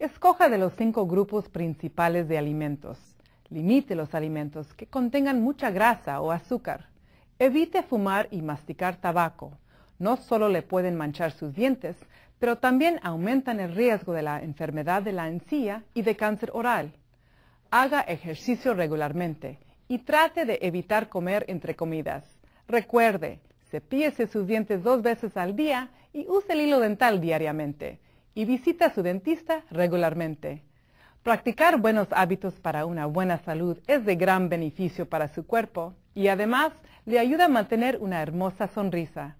Escoja de los cinco grupos principales de alimentos. Limite los alimentos que contengan mucha grasa o azúcar. Evite fumar y masticar tabaco. No solo le pueden manchar sus dientes, pero también aumentan el riesgo de la enfermedad de la encía y de cáncer oral. Haga ejercicio regularmente y trate de evitar comer entre comidas. Recuerde, cepíese sus dientes dos veces al día y use el hilo dental diariamente y visita a su dentista regularmente. Practicar buenos hábitos para una buena salud es de gran beneficio para su cuerpo y además le ayuda a mantener una hermosa sonrisa.